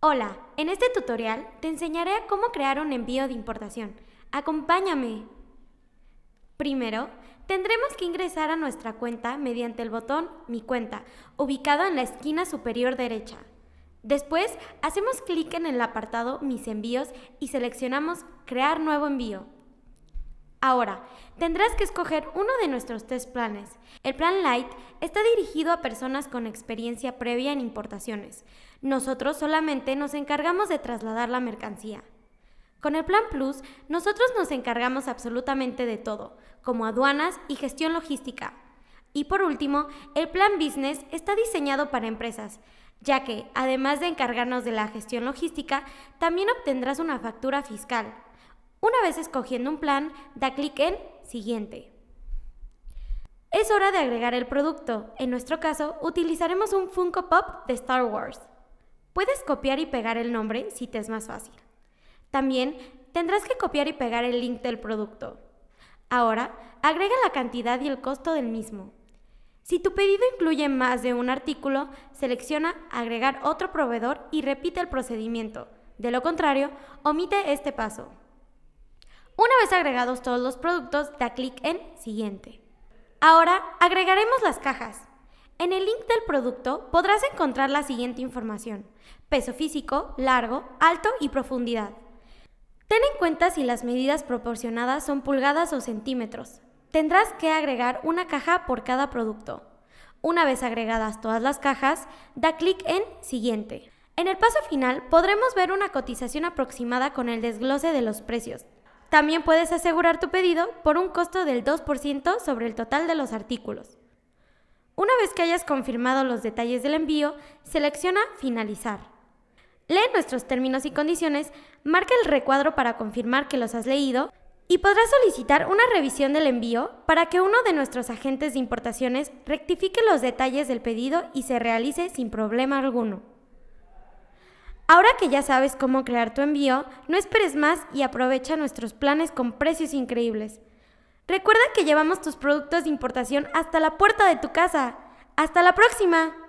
Hola, en este tutorial te enseñaré cómo crear un envío de importación. ¡Acompáñame! Primero, tendremos que ingresar a nuestra cuenta mediante el botón Mi cuenta, ubicado en la esquina superior derecha. Después, hacemos clic en el apartado Mis envíos y seleccionamos Crear nuevo envío. Ahora, tendrás que escoger uno de nuestros tres planes. El plan Light está dirigido a personas con experiencia previa en importaciones. Nosotros solamente nos encargamos de trasladar la mercancía. Con el Plan Plus, nosotros nos encargamos absolutamente de todo, como aduanas y gestión logística. Y por último, el Plan Business está diseñado para empresas, ya que, además de encargarnos de la gestión logística, también obtendrás una factura fiscal, una vez escogiendo un plan, da clic en Siguiente. Es hora de agregar el producto. En nuestro caso, utilizaremos un Funko Pop de Star Wars. Puedes copiar y pegar el nombre si te es más fácil. También tendrás que copiar y pegar el link del producto. Ahora, agrega la cantidad y el costo del mismo. Si tu pedido incluye más de un artículo, selecciona Agregar otro proveedor y repite el procedimiento. De lo contrario, omite este paso. Una vez agregados todos los productos, da clic en Siguiente. Ahora agregaremos las cajas. En el link del producto podrás encontrar la siguiente información. Peso físico, largo, alto y profundidad. Ten en cuenta si las medidas proporcionadas son pulgadas o centímetros. Tendrás que agregar una caja por cada producto. Una vez agregadas todas las cajas, da clic en Siguiente. En el paso final podremos ver una cotización aproximada con el desglose de los precios, también puedes asegurar tu pedido por un costo del 2% sobre el total de los artículos. Una vez que hayas confirmado los detalles del envío, selecciona Finalizar. Lee nuestros términos y condiciones, marca el recuadro para confirmar que los has leído y podrás solicitar una revisión del envío para que uno de nuestros agentes de importaciones rectifique los detalles del pedido y se realice sin problema alguno. Ahora que ya sabes cómo crear tu envío, no esperes más y aprovecha nuestros planes con precios increíbles. Recuerda que llevamos tus productos de importación hasta la puerta de tu casa. ¡Hasta la próxima!